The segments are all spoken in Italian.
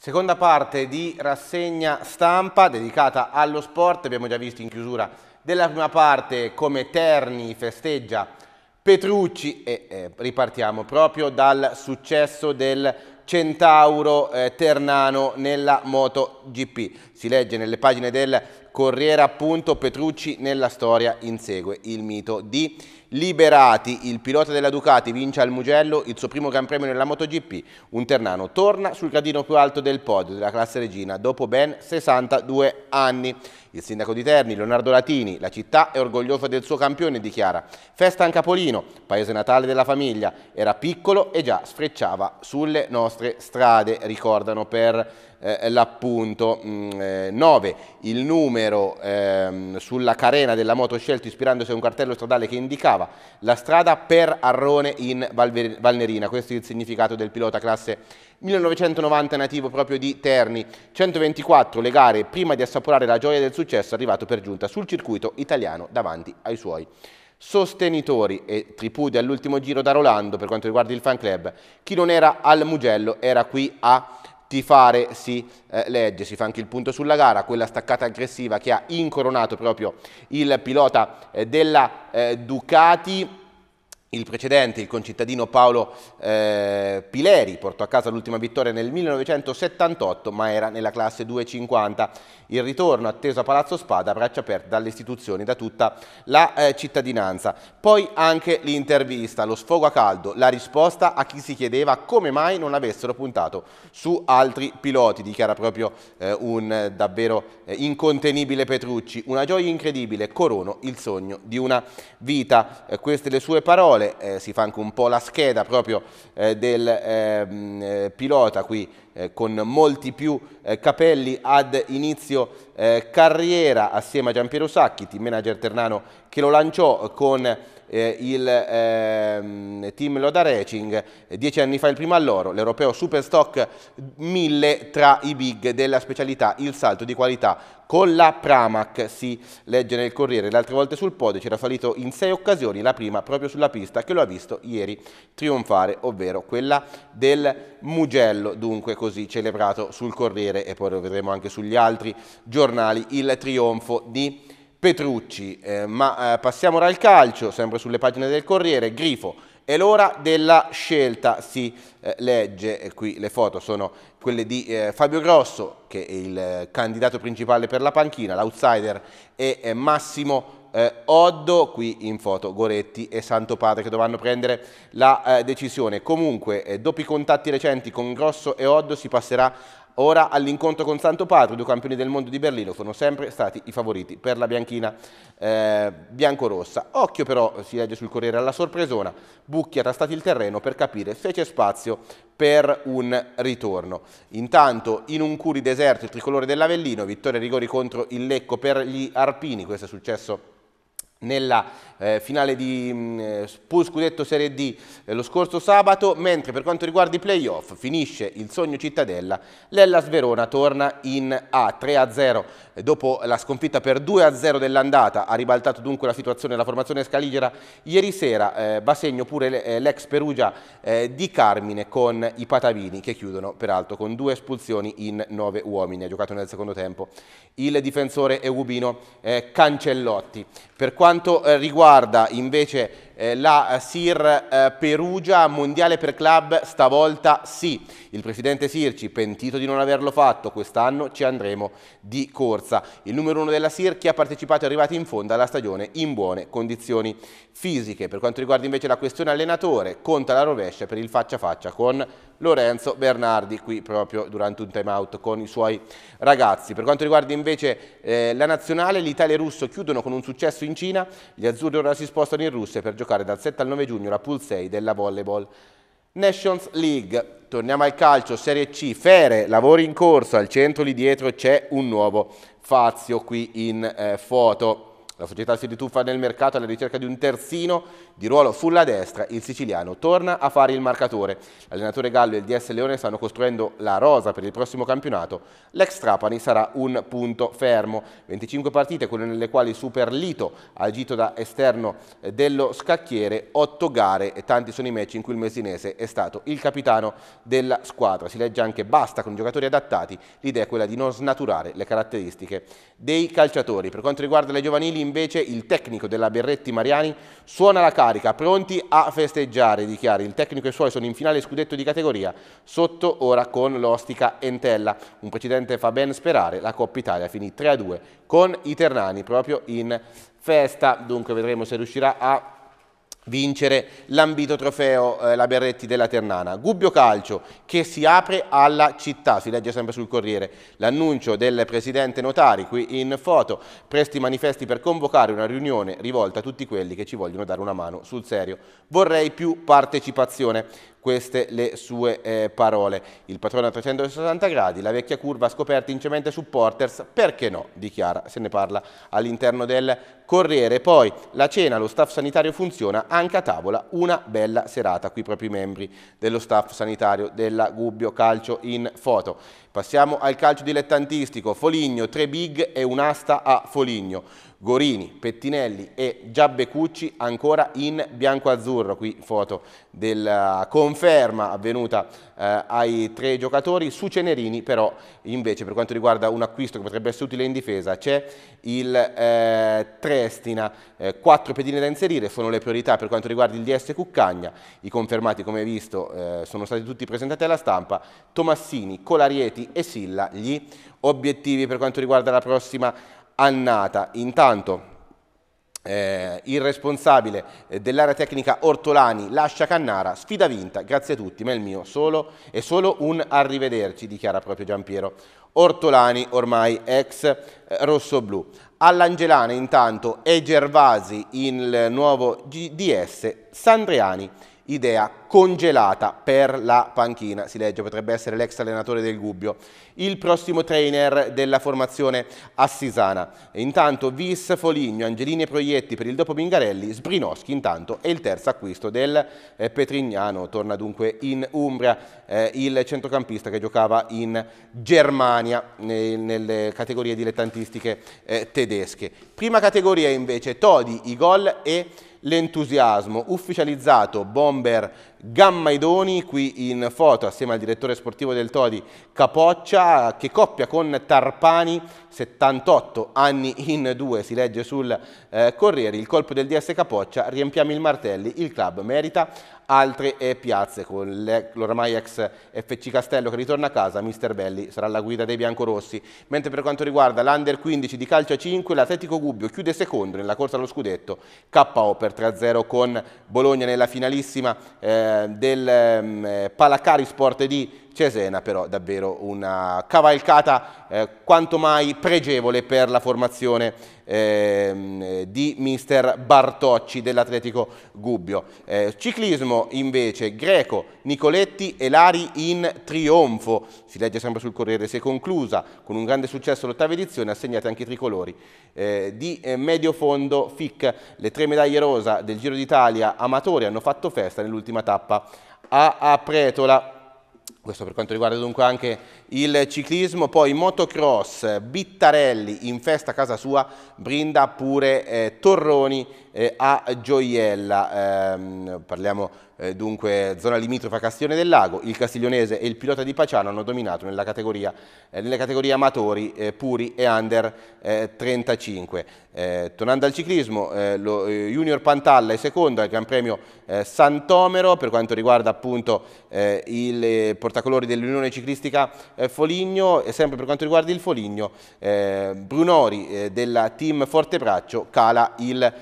Seconda parte di rassegna stampa dedicata allo sport, abbiamo già visto in chiusura della prima parte come Terni festeggia Petrucci e eh, ripartiamo proprio dal successo del Centauro eh, Ternano nella MotoGP. Si legge nelle pagine del Corriere appunto Petrucci nella storia insegue il mito di liberati. Il pilota della Ducati vince al Mugello il suo primo Gran Premio nella MotoGP. Un Ternano torna sul gradino più alto del podio della classe regina dopo ben 62 anni. Il sindaco di Terni, Leonardo Latini, la città è orgogliosa del suo campione, dichiara. Festa in Capolino, paese natale della famiglia, era piccolo e già sfrecciava sulle nostre strade, ricordano per eh, l'appunto 9. Mm, eh, il numero eh, sulla carena della moto scelto ispirandosi a un cartello stradale che indicava la strada per Arrone in Valnerina. Questo è il significato del pilota classe 1990 nativo proprio di Terni, 124 le gare prima di assaporare la gioia del successo arrivato per giunta sul circuito italiano davanti ai suoi sostenitori e tripudi all'ultimo giro da Rolando per quanto riguarda il fan club. Chi non era al Mugello era qui a tifare si eh, legge, si fa anche il punto sulla gara, quella staccata aggressiva che ha incoronato proprio il pilota eh, della eh, Ducati il precedente, il concittadino Paolo eh, Pileri, portò a casa l'ultima vittoria nel 1978, ma era nella classe 250. Il ritorno atteso a Palazzo Spada, braccia aperte dalle istituzioni, da tutta la eh, cittadinanza. Poi anche l'intervista, lo sfogo a caldo, la risposta a chi si chiedeva come mai non avessero puntato su altri piloti, dichiara proprio eh, un davvero eh, incontenibile Petrucci. Una gioia incredibile, corono il sogno di una vita. Eh, queste le sue parole parole, eh, si fa anche un po' la scheda proprio eh, del ehm, eh, pilota qui eh, con molti più eh, capelli ad inizio eh, carriera assieme a Giampiero Sacchi, team manager ternano che lo lanciò con eh, il ehm, team Loda Racing, eh, dieci anni fa il primo all'oro, l'europeo Superstock 1000 tra i big della specialità, il salto di qualità con la Pramac si legge nel Corriere, le altre volte sul podio c'era salito in sei occasioni, la prima proprio sulla pista che lo ha visto ieri trionfare, ovvero quella del Mugello, dunque così così celebrato sul Corriere e poi lo vedremo anche sugli altri giornali, il trionfo di Petrucci. Eh, ma eh, passiamo ora al calcio, sempre sulle pagine del Corriere, Grifo. È l'ora della scelta, si eh, legge, e qui le foto sono quelle di eh, Fabio Grosso, che è il eh, candidato principale per la panchina, l'outsider, e eh, Massimo eh, Oddo, qui in foto Goretti e Santo Padre che dovranno prendere la eh, decisione. Comunque, eh, dopo i contatti recenti con Grosso e Oddo si passerà ora all'incontro con Santo Padre, due campioni del mondo di Berlino sono sempre stati i favoriti per la bianchina eh, biancorossa. Occhio però, si legge sul Corriere, alla sorpresona, Bucchi ha tastato il terreno per capire se c'è spazio per un ritorno. Intanto in un curi deserto il tricolore dell'Avellino, vittoria rigori contro il Lecco per gli Arpini, questo è successo nella eh, finale di mh, mm, eh, Pool Scudetto Serie D eh, lo scorso sabato, mentre per quanto riguarda i playoff finisce il sogno cittadella, l'Ellas Verona torna in A 3-0 eh, dopo la sconfitta per 2-0 dell'andata, ha ribaltato dunque la situazione la formazione scaligera ieri sera, eh, va segno pure l'ex Perugia di Carmine con i Patavini che chiudono peraltro con due espulsioni in 9 uomini, ha giocato nel secondo tempo il difensore Eubino Cancellotti. Per quanto quanto eh, riguarda invece eh, la eh, Sir eh, Perugia mondiale per club stavolta sì. Il presidente Sirci, pentito di non averlo fatto, quest'anno ci andremo di corsa. Il numero uno della Sir, chi ha partecipato è arrivato in fondo alla stagione in buone condizioni fisiche. Per quanto riguarda invece la questione allenatore, conta la rovescia per il faccia a faccia con Lorenzo Bernardi, qui proprio durante un time out con i suoi ragazzi. Per quanto riguarda invece eh, la nazionale, l'Italia e il Russo chiudono con un successo in Cina, gli azzurri ora si spostano in Russia per giocare giocare dal 7 al 9 giugno la pool 6 della volleyball. Nations League, torniamo al calcio, Serie C, Fere, lavori in corso, al centro lì dietro c'è un nuovo Fazio qui in eh, foto. La società si rituffa nel mercato alla ricerca di un terzino di ruolo sulla destra il siciliano torna a fare il marcatore. L'allenatore Gallo e il DS Leone stanno costruendo la rosa per il prossimo campionato. L'ex Trapani sarà un punto fermo. 25 partite, quelle nelle quali Superlito ha agito da esterno eh, dello scacchiere, 8 gare e tanti sono i match in cui il mesinese è stato il capitano della squadra. Si legge anche basta con giocatori adattati, l'idea è quella di non snaturare le caratteristiche dei calciatori. Per quanto riguarda le giovanili invece il tecnico della Berretti Mariani suona la casa carica, pronti a festeggiare, dichiari. Il tecnico e i suoi sono in finale scudetto di categoria, sotto ora con l'ostica Entella. Un precedente fa ben sperare, la Coppa Italia finì 3-2 con i Ternani proprio in festa, dunque vedremo se riuscirà a vincere l'ambito trofeo eh, la Berretti della Ternana. Gubbio Calcio che si apre alla città, si legge sempre sul Corriere l'annuncio del presidente Notari qui in foto, presti manifesti per convocare una riunione rivolta a tutti quelli che ci vogliono dare una mano sul serio. Vorrei più partecipazione, queste le sue eh, parole. Il patrono a 360 gradi, la vecchia curva scoperta in cemento supporters, perché no, dichiara, se ne parla all'interno del Corriere. Poi la cena, lo staff sanitario funziona anche anche a tavola una bella serata qui proprio i membri dello staff sanitario della Gubbio Calcio in Foto. Passiamo al calcio dilettantistico, Foligno, tre big e un'asta a Foligno. Gorini, Pettinelli e Giabbecucci ancora in bianco-azzurro, qui foto della eh, conferma avvenuta eh, ai tre giocatori, su Cenerini però invece per quanto riguarda un acquisto che potrebbe essere utile in difesa c'è il eh, Trestina, eh, quattro pedine da inserire sono le priorità per quanto riguarda il DS Cuccagna, i confermati come hai visto eh, sono stati tutti presentati alla stampa, Tomassini, Colarieti di Esilla gli obiettivi per quanto riguarda la prossima annata. Intanto eh, il responsabile eh, dell'area tecnica Ortolani lascia Cannara, sfida vinta, grazie a tutti, ma è il mio solo e solo un arrivederci, dichiara proprio Giampiero Ortolani, ormai ex eh, rosso-blu. All'Angelana intanto è Gervasi il nuovo GDS, Sandriani idea congelata per la panchina, si legge, potrebbe essere l'ex allenatore del Gubbio, il prossimo trainer della formazione assisana. Intanto Vis, Foligno, Angelini e Proietti per il dopo Mingarelli, Sbrinowski intanto è il terzo acquisto del eh, Petrignano, torna dunque in Umbria eh, il centrocampista che giocava in Germania eh, nelle categorie dilettantistiche eh, tedesche. Prima categoria invece Todi, i gol e l'entusiasmo. Ufficializzato bomber Gamma Idoni qui in foto assieme al direttore sportivo del Todi Capoccia che coppia con Tarpani 78 anni in due si legge sul eh, Corriere il colpo del DS Capoccia riempiamo il martelli il club merita altre eh, piazze con l'oramai ex FC Castello che ritorna a casa Mister Belli sarà la guida dei biancorossi mentre per quanto riguarda l'Under 15 di calcio a 5 l'Atletico Gubbio chiude secondo nella corsa allo scudetto KO per 3-0 con Bologna nella finalissima eh, del ehm, Palacari Sport di Cesena però davvero una cavalcata eh, quanto mai pregevole per la formazione eh, di mister Bartocci dell'Atletico Gubbio. Eh, ciclismo invece Greco, Nicoletti e Lari in trionfo, si legge sempre sul Corriere, si è conclusa con un grande successo l'ottava edizione, assegnate anche i tricolori eh, di eh, medio fondo FIC, le tre medaglie rosa del Giro d'Italia amatori hanno fatto festa nell'ultima tappa a, a Pretola questo per quanto riguarda dunque anche il ciclismo, poi motocross, Bittarelli in festa a casa sua, Brinda pure eh, Torroni eh, a Gioiella, ehm, eh, parliamo dunque zona limitrofa Castione del Lago, il Castiglionese e il pilota di Paciano hanno dominato categoria, eh, nelle categorie amatori, eh, puri e under 35. Eh, tornando al ciclismo, lo, Junior Pantalla è secondo al Gran Premio Sant'Omero per quanto riguarda appunto il portatore portacolori dell'Unione Ciclistica eh, Foligno, e sempre per quanto riguarda il Foligno, eh, Brunori eh, della Team Fortebraccio cala il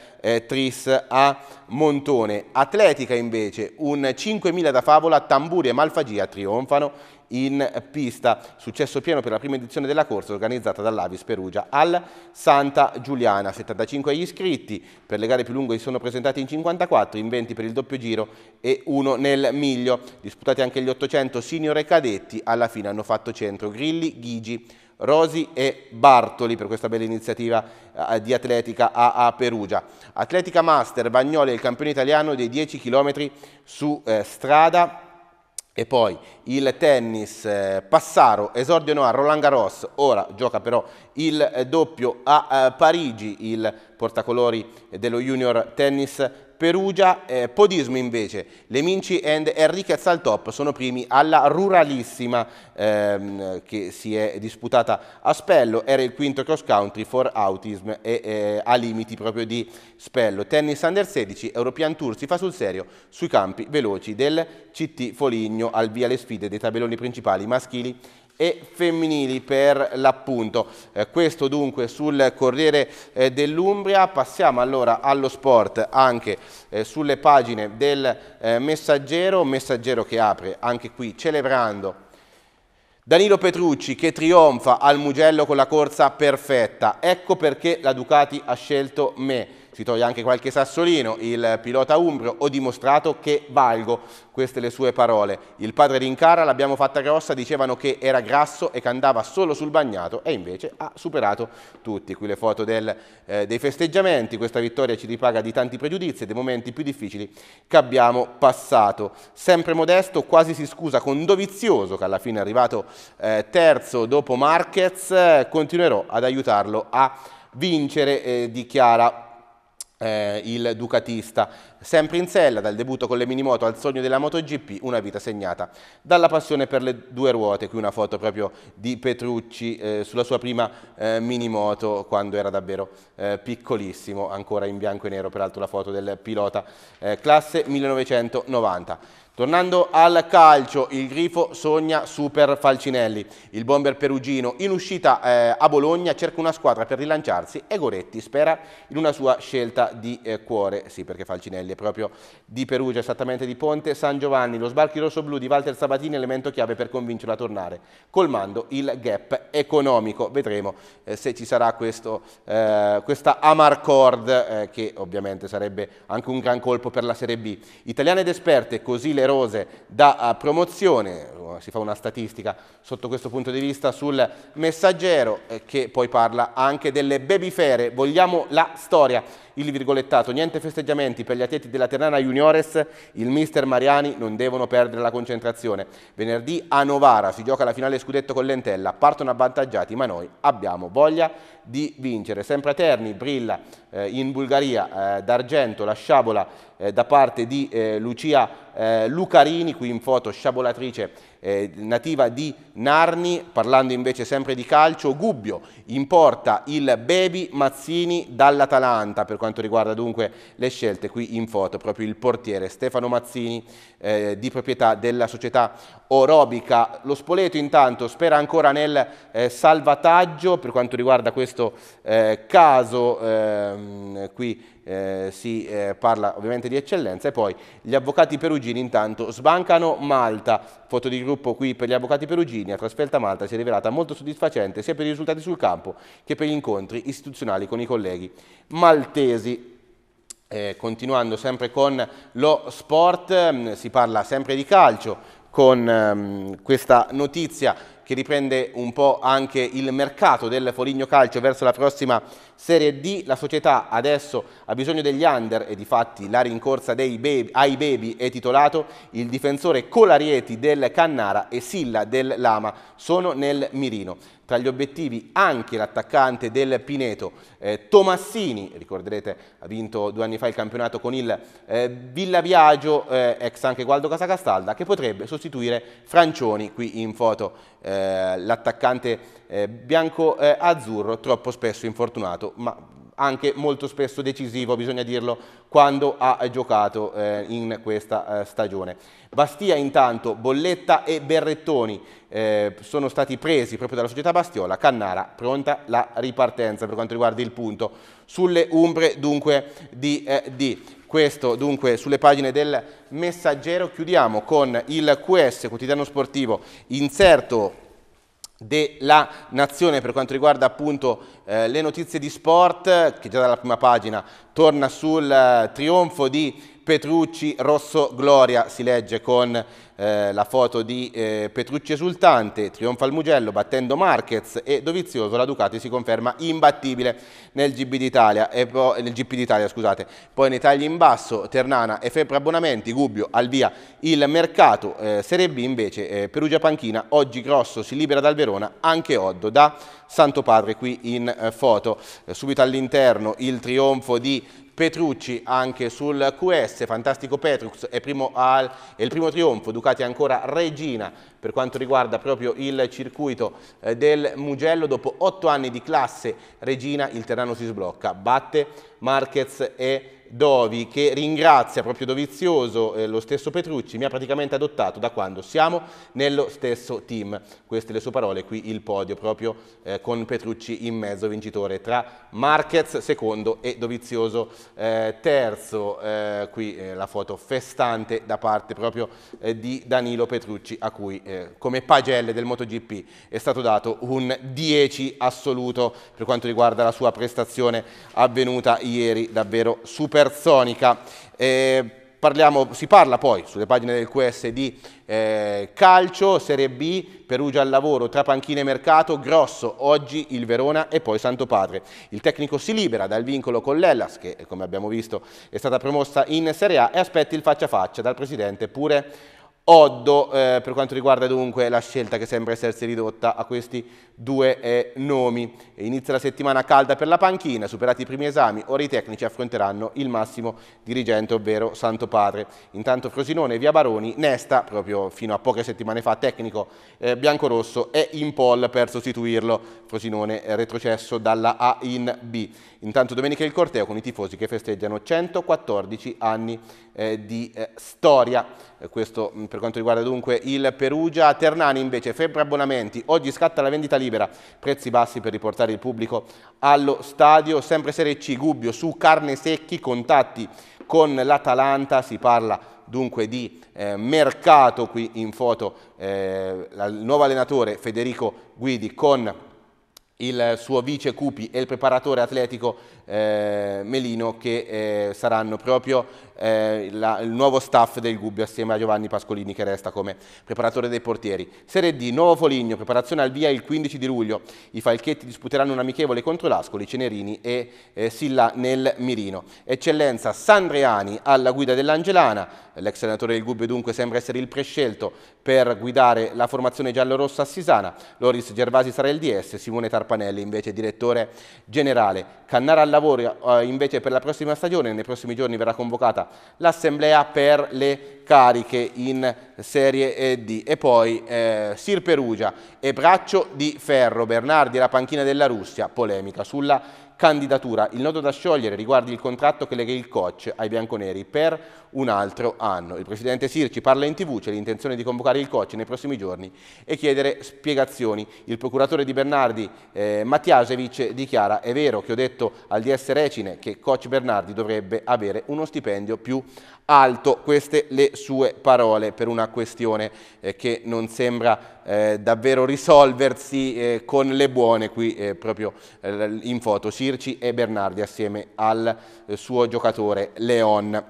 Tris a Montone. Atletica invece, un 5.000 da favola, Tamburi e Malfagia trionfano in pista. Successo pieno per la prima edizione della corsa organizzata dall'Avis Perugia al Santa Giuliana. 75 gli iscritti, per le gare più lunghe si sono presentati in 54, in 20 per il doppio giro e 1 nel miglio. Disputati anche gli 800 signore e cadetti, alla fine hanno fatto centro Grilli, Ghigi, Rosi e Bartoli per questa bella iniziativa eh, di atletica a, Perugia. Atletica Master, Bagnoli è il campione italiano dei 10 km su eh, strada e poi il tennis eh, Passaro, esordio Noir, Roland Garros, ora gioca però il doppio a eh, Parigi, il portacolori dello Junior Tennis Perugia, eh, Podismo invece, Le Minci e Enriquez al top sono primi alla ruralissima ehm, che si è disputata a Spello, era il quinto cross country for autism e eh, a limiti proprio di Spello. Tennis under 16, European Tour si fa sul serio sui campi veloci del CT Foligno al via le sfide dei tabelloni principali maschili e femminili per l'appunto. Eh, questo dunque sul Corriere eh, dell'Umbria, passiamo allora allo sport anche eh, sulle pagine del eh, Messaggero, Messaggero che apre anche qui celebrando Danilo Petrucci che trionfa al Mugello con la corsa perfetta, ecco perché la Ducati ha scelto me si toglie anche qualche sassolino, il pilota Umbro, ho dimostrato che valgo, queste le sue parole. Il padre di Incara l'abbiamo fatta grossa, dicevano che era grasso e che andava solo sul bagnato e invece ha superato tutti. Qui le foto del, eh, dei festeggiamenti, questa vittoria ci ripaga di tanti pregiudizi e dei momenti più difficili che abbiamo passato. Sempre modesto, quasi si scusa con Dovizioso che alla fine è arrivato eh, terzo dopo Marquez, eh, continuerò ad aiutarlo a vincere, eh, dichiara eh, il Ducatista, sempre in sella dal debutto con le minimoto al sogno della MotoGP, una vita segnata dalla passione per le due ruote, qui una foto proprio di Petrucci eh, sulla sua prima eh, minimoto quando era davvero eh, piccolissimo, ancora in bianco e nero peraltro la foto del pilota eh, classe 1990. Tornando al calcio, il Grifo sogna Super Falcinelli. Il bomber perugino in uscita eh, a Bologna cerca una squadra per rilanciarsi e Goretti spera in una sua scelta di eh, cuore. Sì, perché Falcinelli è proprio di Perugia, esattamente di Ponte San Giovanni. Lo sbarchi rosso-blu di Walter Sabatini è elemento chiave per convincerlo a tornare, colmando il gap economico. Vedremo eh, se ci sarà questo, eh, questa Amarcord, eh, che ovviamente sarebbe anche un gran colpo per la Serie B. Italiane ed esperte, così le numerose da eh, promozione, eh, si fa una statistica sotto questo punto di vista sul messaggero eh, che poi parla anche delle babyfere, vogliamo la storia il virgolettato, niente festeggiamenti per gli atleti della Ternana Juniores, il mister Mariani non devono perdere la concentrazione. Venerdì a Novara si gioca la finale scudetto con l'Entella, partono avvantaggiati ma noi abbiamo voglia di vincere. Sempre a Terni, Brilla eh, in Bulgaria, eh, d'argento la sciabola eh, da parte di eh, Lucia eh, Lucarini, qui in foto sciabolatrice eh, nativa di Narni, parlando invece sempre di calcio, Gubbio importa il baby Mazzini dall'Atalanta per quanto riguarda dunque le scelte qui in foto, proprio il portiere Stefano Mazzini eh, di proprietà della società Orobica. Lo Spoleto intanto spera ancora nel eh, salvataggio per quanto riguarda questo eh, caso ehm, qui eh, si eh, parla ovviamente di eccellenza e poi gli avvocati perugini intanto sbancano Malta, foto di gruppo qui per gli avvocati perugini, la trasferta Malta si è rivelata molto soddisfacente sia per i risultati sul campo che per gli incontri istituzionali con i colleghi maltesi. Eh, continuando sempre con lo sport, mh, mm, si parla sempre di calcio con mh, ehm, questa notizia che riprende un po' anche il mercato del Foligno Calcio verso la prossima Serie D. La società adesso ha bisogno degli under e di fatti la rincorsa baby, ai baby è titolato. Il difensore Colarieti del Cannara e Silla del Lama sono nel mirino tra gli obiettivi anche l'attaccante del Pineto eh, Tomassini, ricorderete ha vinto due anni fa il campionato con il eh, Villa Viaggio, eh, ex anche Gualdo Casacastalda, che potrebbe sostituire Francioni, qui in foto eh, l'attaccante eh, bianco-azzurro, eh, troppo spesso infortunato, ma anche molto spesso decisivo, bisogna dirlo, quando ha eh, giocato eh, in questa eh, stagione. Bastia intanto, Bolletta e Berrettoni eh, sono stati presi proprio dalla società Bastiola, Cannara pronta la ripartenza per quanto riguarda il punto sulle Umbre dunque di eh, D. Questo dunque sulle pagine del messaggero chiudiamo con il QS quotidiano sportivo inserto della nazione per quanto riguarda appunto eh, le notizie di sport che già dalla prima pagina torna sul eh, trionfo di Petrucci Rosso Gloria, si legge con eh, la foto di eh, Petrucci esultante, trionfa al Mugello battendo Marquez e Dovizioso, la Ducati si conferma imbattibile nel GP d'Italia, nel Poi nei tagli in basso Ternana e Febbre Abbonamenti, Gubbio al via il mercato, eh, Serie B invece eh, Perugia Panchina, oggi Grosso si libera dal Verona, anche Oddo da Santo Padre qui in eh, foto. Eh, subito all'interno il trionfo di Petrucci anche sul QS, fantastico Petrux è, primo al, è il primo trionfo, Ducati ancora regina per quanto riguarda proprio il circuito eh, del Mugello, dopo otto anni di classe regina il Terrano si sblocca, batte Marquez e Dovi che ringrazia proprio Dovizioso, eh, lo stesso Petrucci, mi ha praticamente adottato da quando siamo nello stesso team. Queste le sue parole, qui il podio proprio eh, con Petrucci in mezzo vincitore tra Marquez secondo e Dovizioso eh, terzo. Eh, qui eh, la foto festante da parte proprio eh, di Danilo Petrucci a cui come pagelle del MotoGP è stato dato un 10 assoluto per quanto riguarda la sua prestazione avvenuta ieri, davvero super supersonica. Eh, parliamo, si parla poi sulle pagine del QS di eh, calcio, Serie B, Perugia al lavoro, tra panchine e mercato, Grosso, oggi il Verona e poi Santo Padre. Il tecnico si libera dal vincolo con l'Ellas che come abbiamo visto è stata promossa in Serie A e aspetta il faccia a faccia dal presidente pure Oddo eh, per quanto riguarda dunque la scelta che sembra essersi ridotta a questi due eh, nomi. Inizia la settimana calda per la panchina, superati i primi esami, ora i tecnici affronteranno il massimo dirigente, ovvero Santo Padre. Intanto Frosinone, Via Baroni, Nesta, proprio fino a poche settimane fa, tecnico eh, biancorosso, è in poll per sostituirlo. Frosinone retrocesso dalla A in B. Intanto domenica il corteo con i tifosi che festeggiano 114 anni eh, di eh, storia. questo mm, per per quanto riguarda dunque il Perugia, Ternani invece febbre abbonamenti, oggi scatta la vendita libera, prezzi bassi per riportare il pubblico allo stadio, sempre Serie C, Gubbio su carne secchi, contatti con l'Atalanta, si parla dunque di eh, mercato qui in foto eh, il nuovo allenatore Federico Guidi con il suo vice Cupi e il preparatore atletico eh, Melino che eh, saranno proprio eh, la, il nuovo staff del Gubbio assieme a Giovanni Pascolini che resta come preparatore dei portieri. Serie D, Nuovo Foligno, preparazione al via il 15 di luglio. I Falchetti disputeranno un amichevole contro l'Ascoli, Cenerini e eh, Silla nel Mirino. Eccellenza Sandreani alla guida dell'Angelana, l'ex allenatore del Gubbio dunque sembra essere il prescelto per guidare la formazione giallorossa Sisana. Loris Gervasi sarà il DS, Simone Tarpanelli invece direttore generale. Cannara al lavoro eh, invece per la prossima stagione, nei prossimi giorni verrà convocata l'assemblea per le cariche in Serie D e poi eh, Sir Perugia e Braccio di Ferro, Bernardi la panchina della Russia, polemica sulla candidatura. Il nodo da sciogliere riguarda il contratto che lega il coach ai bianconeri per un altro anno. Il presidente Sirci parla in tv, c'è l'intenzione di convocare il coach nei prossimi giorni e chiedere spiegazioni. Il procuratore di Bernardi, eh, Mattiasevic, dichiara è vero che ho detto al DS Recine che coach Bernardi dovrebbe avere uno stipendio più alto. Queste le sue parole per una questione eh, che non sembra eh, davvero risolversi eh, con le buone qui eh, proprio eh, in foto. Si Circi e Bernardi assieme al eh, suo giocatore Leon.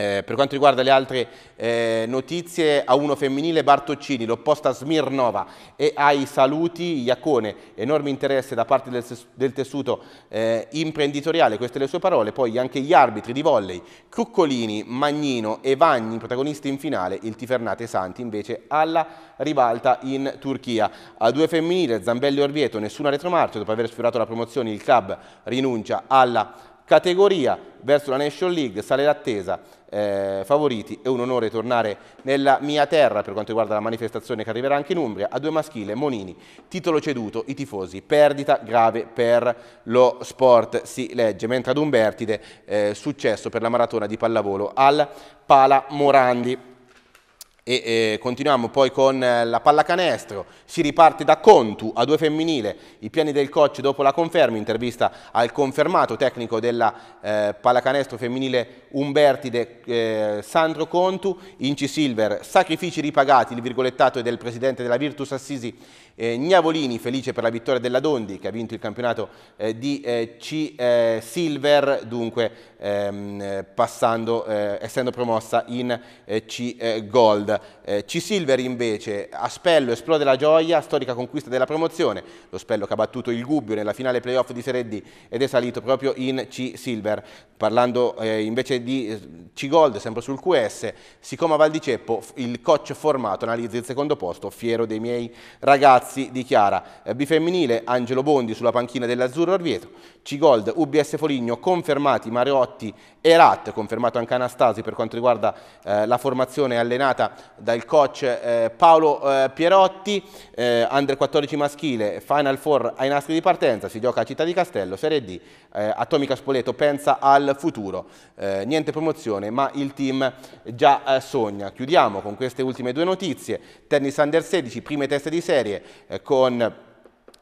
Eh, per quanto riguarda le altre eh, notizie, a uno femminile Bartoccini, l'opposta Smirnova e ai saluti Iacone, enorme interesse da parte del, del tessuto eh, imprenditoriale, queste le sue parole, poi anche gli arbitri di volley, Cruccolini, Magnino e Vagni, protagonisti in finale, il Tifernate Santi invece alla ribalta in Turchia. A due femminile Zambelli Orvieto, nessuna retromarcia, dopo aver sfiorato la promozione il club rinuncia alla categoria, verso la National League sale l'attesa eh, favoriti. È un onore tornare nella mia terra per quanto riguarda la manifestazione che arriverà anche in Umbria. A due maschile, Monini, titolo ceduto, i tifosi, perdita grave per lo sport, si legge. Mentre ad Umbertide, eh, successo per la maratona di pallavolo al Pala Morandi e eh, continuiamo poi con eh, la pallacanestro, si riparte da Contu a due femminile, i piani del coach dopo la conferma, intervista al confermato tecnico della eh, pallacanestro femminile Umbertide eh, Sandro Contu, Inci Silver, sacrifici ripagati, il virgolettato del presidente della Virtus Assisi eh, Gnavolini, felice per la vittoria della Dondi che ha vinto il campionato eh, di C Silver, dunque ehm, passando, eh, essendo promossa in eh, C eh, Gold. Eh, C Silver invece a Spello esplode la gioia, storica conquista della promozione, lo Spello che ha battuto il Gubbio nella finale playoff di Serie D ed è salito proprio in C Silver. Parlando eh, invece di C Gold, sempre sul QS, siccome a Val di Ceppo, il coach formato analizza il secondo posto, fiero dei miei ragazzi, dichiara. Bifemminile, Angelo Bondi sulla panchina dell'Azzurro Orvieto, C Gold, UBS Foligno, confermati Mario Zanotti e Rat, confermato anche Anastasi per quanto riguarda eh, la formazione allenata dal coach eh, Paolo eh, Pierotti, eh, Under 14 maschile, Final Four ai nastri di partenza, si gioca a Città di Castello, Serie D, eh, Atomica Spoleto pensa al futuro, eh, niente promozione ma il team già sogna. Chiudiamo con queste ultime due notizie, Tennis Under 16, prime teste di serie con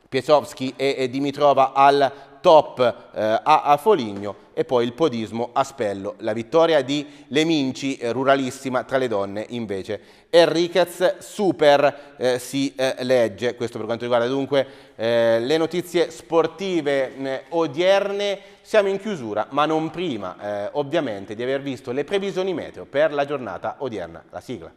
Piesovski e, Dimitrova al top eh, a, Foligno e poi il podismo a Spello. La vittoria di Leminci, eh, ruralissima, tra le donne invece. Enriquez super eh, si eh, legge, questo per quanto riguarda dunque eh, le notizie sportive odierne. Siamo in chiusura, ma non prima eh, ovviamente di aver visto le previsioni meteo per la giornata odierna. La sigla.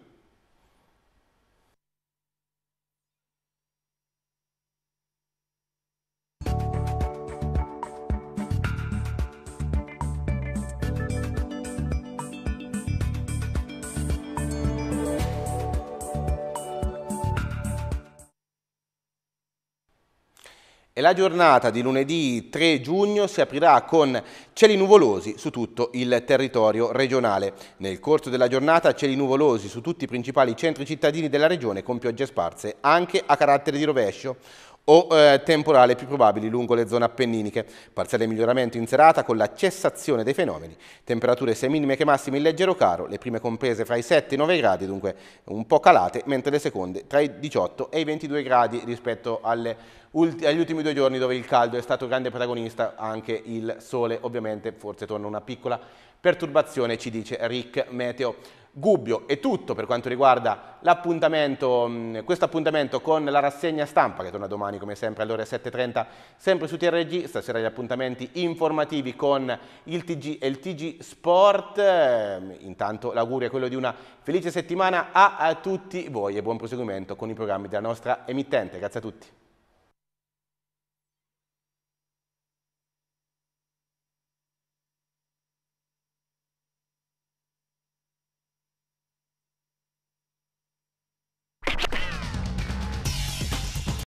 e la giornata di lunedì 3 giugno si aprirà con cieli nuvolosi su tutto il territorio regionale. Nel corso della giornata cieli nuvolosi su tutti i principali centri cittadini della regione con piogge sparse anche a carattere di rovescio o eh, temporale più probabili lungo le zone appenniniche. Parziale miglioramento in serata con la cessazione dei fenomeni. Temperature sia minime che massime in leggero caro, le prime comprese fra i 7 e i 9 gradi, dunque un po' calate, mentre le seconde tra i 18 e i 22 gradi rispetto alle ulti agli ultimi due giorni dove il caldo è stato grande protagonista, anche il sole ovviamente forse torna una piccola perturbazione, ci dice Rick Meteo. Gubbio è tutto per quanto riguarda l'appuntamento, questo appuntamento con la rassegna stampa che torna domani come sempre alle ore 7.30 sempre su TRG, stasera gli appuntamenti informativi con il TG e il TG Sport, ehm, intanto l'augurio è quello di una felice settimana a, a tutti voi e buon proseguimento con i programmi della nostra emittente, grazie a tutti.